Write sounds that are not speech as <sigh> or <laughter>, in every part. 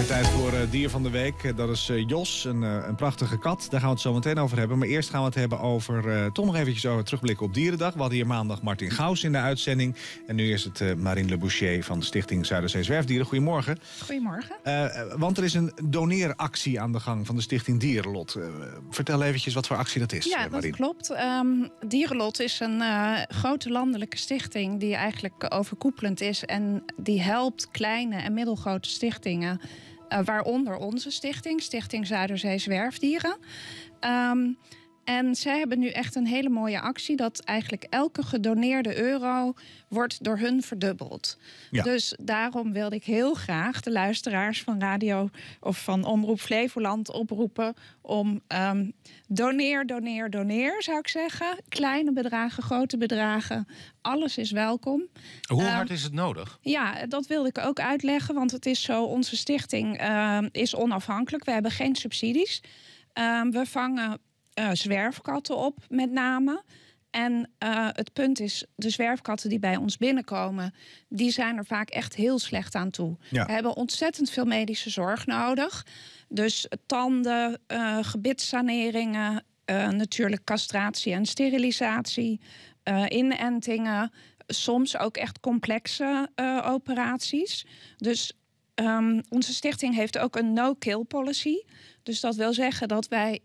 is tijd voor eh, Dier van de Week. Eh, dat is eh, Jos, een, een, prachtige kat. Daar gaan we het zo meteen over hebben. Maar eerst gaan we het hebben over, toch nog eventjes over terugblikken op Dierendag. We hadden hier maandag Martin Gaus in de uitzending. En nu is het Marine Le Boucher van de Stichting Zuiderzee Zwerfdieren. Goedemorgen. Goedemorgen. want er is een doneeractie aan de gang van de Stichting Dierenlot. vertel eventjes wat voor actie dat is, Ja, dat klopt. Ehm, Dierenlot is een grote landelijke stichting die eigenlijk overkoepelend is. En die helpt kleine en middelgrote stichtingen eh, waaronder onze stichting, Stichting Zuiderzee Zwerfdieren. Ehm, en zij hebben nu echt een hele mooie actie dat eigenlijk elke gedoneerde euro wordt door hun verdubbeld. Ja. Dus daarom wilde ik heel graag de luisteraars van radio of van Omroep Flevoland oproepen om um, doneer, doneer, doneer, zou ik zeggen. Kleine bedragen, grote bedragen, alles is welkom. Hoe ehm, hard is het nodig? Ja, dat wilde ik ook uitleggen, want het is zo, onze stichting ehm, is onafhankelijk. We hebben geen subsidies. we vangen eh, zwerfkatten op, met name. En eh, het punt is, de zwerfkatten die bij ons binnenkomen, die zijn er vaak echt heel slecht aan toe. Ja. We hebben ontzettend veel medische zorg nodig. Dus tanden, uh, eh, gebitssaneringen, natuurlijk castratie en sterilisatie, inentingen, soms ook echt complexe operaties. Dus ehm, onze stichting heeft ook een no-kill policy. Dus dat wil zeggen dat wij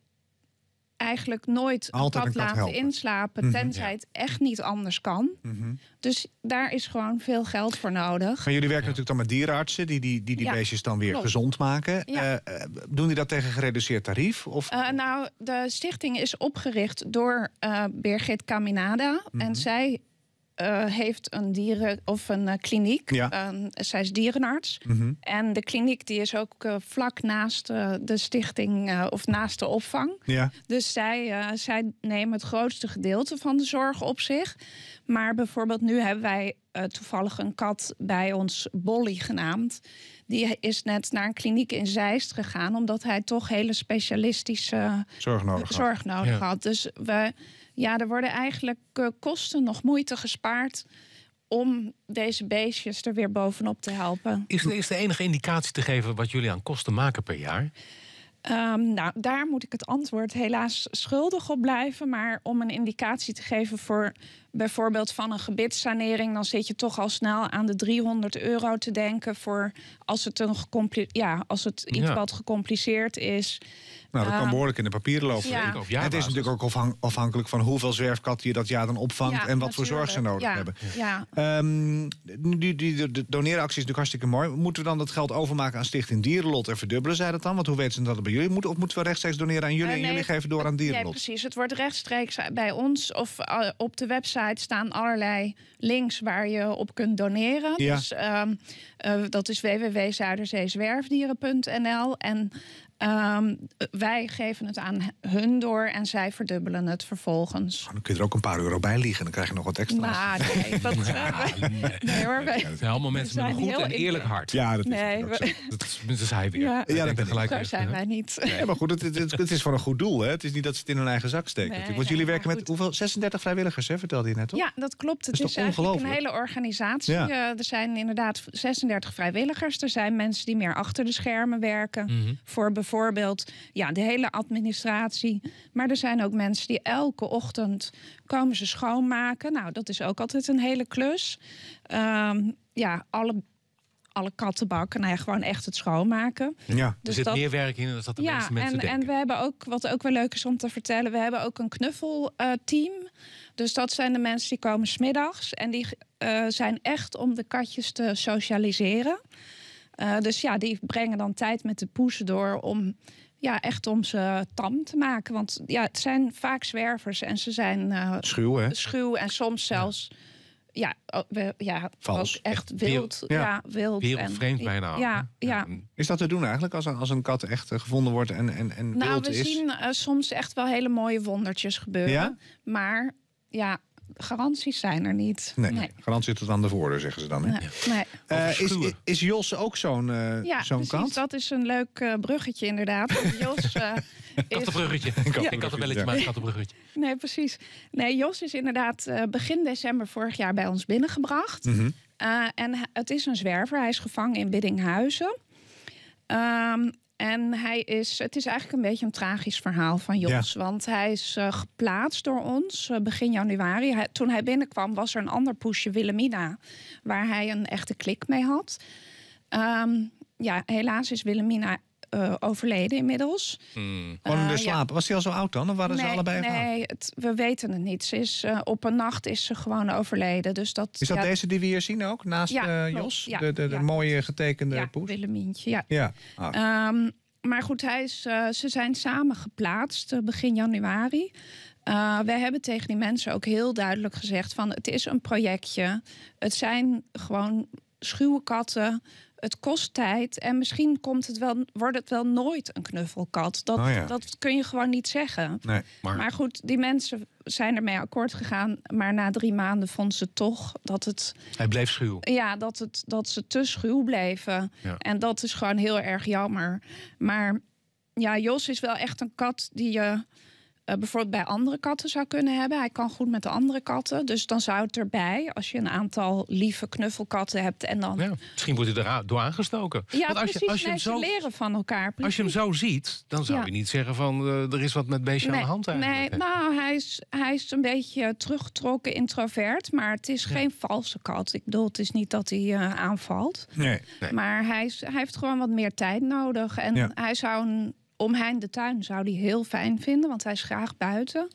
eigenlijk nooit Altijd een kat, laten inslapen, mhm, tenzij het echt niet anders kan. Mhm. Dus daar is gewoon veel geld voor nodig. Maar jullie werken natuurlijk dan met dierenartsen die die, die, die beestjes dan weer gezond maken. Eh, eh, doen die dat tegen gereduceerd tarief? Of? Eh, nou, de stichting is opgericht door Birgit Caminada. En mhm. zij eh, heeft een dieren of een eh, kliniek. Ja. Ehm, zij is dierenarts. Mhm. En de kliniek die is ook eh, vlak naast de stichting of naast de opvang. Ja. Dus zij, zij nemen het grootste gedeelte van de zorg op zich. Maar bijvoorbeeld nu hebben wij toevallig een kat bij ons, Bolly genaamd. Die is net naar een kliniek in Zeist gegaan, omdat hij toch hele specialistische zorg nodig, had. Dus we ja, er worden eigenlijk uh, kosten nog moeite gespaard om deze beestjes er weer bovenop te helpen. Is, is de enige indicatie te geven wat jullie aan kosten maken per jaar? Ehm, nou, daar moet ik het antwoord helaas schuldig op blijven. Maar om een indicatie te geven voor bijvoorbeeld van een gebitssanering, dan zit je toch al snel aan de 300 euro te denken voor als het, een ja, als het iets wat gecompliceerd is. Nou, dat kan ehm, behoorlijk in de papieren lopen. Ja. Het is natuurlijk ook afhankelijk van hoeveel zwerfkatten je dat jaar dan opvangt en wat voor zorg ze nodig hebben. Ja. Um, die, die, de doneractie is natuurlijk hartstikke mooi. Moeten we dan dat geld overmaken aan Stichting Dierenlot en verdubbelen zij dat dan? Want hoe weten ze dat het bij jullie moet? Of moeten we rechtstreeks doneren aan eh, jullie en jullie geven door aan Dierenlot? Ja, precies. Het wordt rechtstreeks bij ons of eh, op de website staan allerlei links waar je op kunt doneren. Ja. Dus ehm, eh, dat is www.zuiderzeezwerfdieren.nl. En Ehm, wij geven het aan hun door en zij verdubbelen het vervolgens. Oh, dan kun je er ook een paar euro bij liggen. Dan krijg je nog wat extra. Nou, nee, dat, <laughs> ja, nee. nee hoor. het zijn allemaal mensen met een goed en eerlijk hart. Ja, dat is, nee, dat is, hij weer. Ja, ja dat gelijk zo zijn wij niet. Nee, maar goed, het, het, is voor een goed doel. Hè? Het is niet dat ze het in hun eigen zak steken. Want jullie werken met hoeveel? 36 vrijwilligers, hè? vertelde je net, toch? Ja, dat klopt. Het is, is een hele organisatie. Ja. Eh, er zijn inderdaad 36 vrijwilligers. Er zijn mensen die meer achter de schermen werken. Mhm. Voor bijvoorbeeld bijvoorbeeld ja, de hele administratie. Maar er zijn ook mensen die elke ochtend komen ze schoonmaken. Nou, dat is ook altijd een hele klus. Ehm, ja, alle alle kattenbakken. Nou ja, gewoon echt het schoonmaken. Ja, dus er zit meer werk in dan dat de meeste mensen en, denken. En we hebben ook, wat ook wel leuk is om te vertellen... we hebben ook een knuffelteam. dus dat zijn de mensen die komen smiddags. En die eh, zijn echt om de katjes te socialiseren. Eh, dus ja, die brengen dan tijd met de poes door om ja, echt om ze tam te maken. Want ja, het zijn vaak zwervers en ze zijn uh, schuw, hè? schuw en soms zelfs. Ja. Oh, ja, Ook echt wild. Ja, wild. Wereldvreemd bijna. Ja, ja. Is dat te doen eigenlijk als een, als een kat echt eh, gevonden wordt en, en, en nou, wild is? Nou, we zien soms echt wel hele mooie wondertjes gebeuren. Ja? Maar ja, garanties zijn er niet. Nee, nee. garantie tot aan de voordeur, zeggen ze dan. Nee. Eh, is, is, Jos ook zo'n uh, zo'n kant? dat is een leuk eh, bruggetje inderdaad. Jos uh, <laughs> Kattenbruggetje. Ik had een belletje, maar een kattenbruggetje. Nee, precies. Nee, Jos is inderdaad begin december vorig jaar bij ons binnengebracht. Mhm. en het is een zwerver. Hij is gevangen in Biddinghuizen. Ehm, en hij is, het is eigenlijk een beetje een tragisch verhaal van Jos. Want hij is eh, geplaatst door ons eh, begin januari. toen hij binnenkwam was er een ander poesje, Willemina. Waar hij een echte klik mee had. Ehm, ja, helaas is Willemina eh, overleden inmiddels. Hmm. Gewoon de eh, slaap. Was hij al zo oud dan? Of waren nee, ze allebei Nee, we weten het niet. is, eh, op een nacht is ze gewoon overleden. Dus dat, is dat deze die we hier zien ook? Naast Jos? de, de, de mooie getekende poes? Willemientje, ja. Ah. Um, maar goed, hij is, ze zijn samen geplaatst begin januari. We hebben tegen die mensen ook heel duidelijk gezegd van het is een projectje. Het zijn gewoon schuwe katten. Het kost tijd en misschien komt het wel, wordt het wel nooit een knuffelkat. Dat, oh dat kun je gewoon niet zeggen. maar... goed, die mensen zijn ermee akkoord gegaan. Maar na drie maanden vonden ze toch dat het. Hij bleef schuw. Ja, dat, het, dat ze te schuw bleven. En dat is gewoon heel erg jammer. Maar ja, Jos is wel echt een kat die je. Eh, bijvoorbeeld bij andere katten zou kunnen hebben. Hij kan goed met de andere katten. Dus dan zou het erbij, als je een aantal lieve knuffelkatten hebt en dan. Ja, misschien wordt hij er door aangestoken. Ja, Want als je, als je hem zo, leren van elkaar. Als je hem zo ziet, dan zou je niet zeggen van eh, er is wat met beestje nee, aan de hand. Eigenlijk. Nee, nou, hij is, hij is een beetje teruggetrokken, introvert. Maar het is geen valse kat. Ik bedoel, het is niet dat hij eh, aanvalt. Nee, Maar hij, is, hij heeft gewoon wat meer tijd nodig. En hij zou een om de tuin zou hij heel fijn vinden, want hij is graag buiten.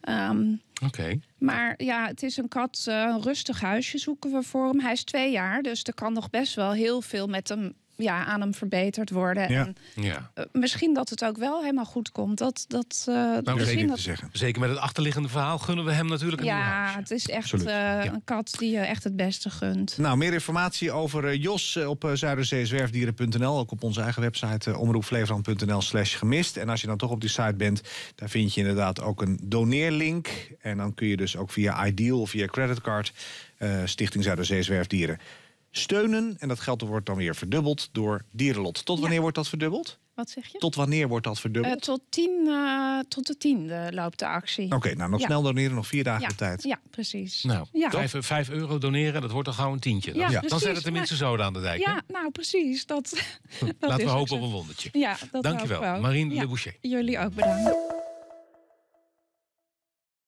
Ehm, Oké. Maar ja, het is een kat, eh, een rustig huisje zoeken we voor hem. Hij is twee jaar, dus er kan nog best wel heel veel met hem ja, aan hem verbeterd worden. En, eh, misschien dat het ook wel helemaal goed komt. Dat, dat, uh, nou, zeker, zeker met het achterliggende verhaal gunnen we hem natuurlijk een Ja, het is echt eh, een kat die je echt het beste gunt. Nou, meer informatie over Jos op zuiderzeezwerfdieren.nl. Ook op onze eigen website omroepflevoland.nl slash gemist. En als je dan toch op die site bent, daar vind je inderdaad ook een doneerlink. En dan kun je dus ook via Ideal of via creditcard Stichting Zuiderzee-Zwerfdieren steunen. En dat geld wordt dan weer verdubbeld door Dierenlot. Tot wanneer wordt dat verdubbeld? Wat zeg je? Tot wanneer wordt dat verdubbeld? Eh, tot, tien, eh, tot de tiende loopt de actie. Oké, nou nog snel doneren, nog vier dagen de tijd. Ja, precies. Nou, ja. Vijf, vijf, euro doneren, dat wordt dan gauw een tientje. Dan, ja, dan zet het tenminste nou, zo zoden aan de dijk. Ja, nou precies. Dat, <laughs> dat Laten we hopen op een wondertje. Ja, dat Dankjewel, Marine Le Boucher. Jullie ook bedankt.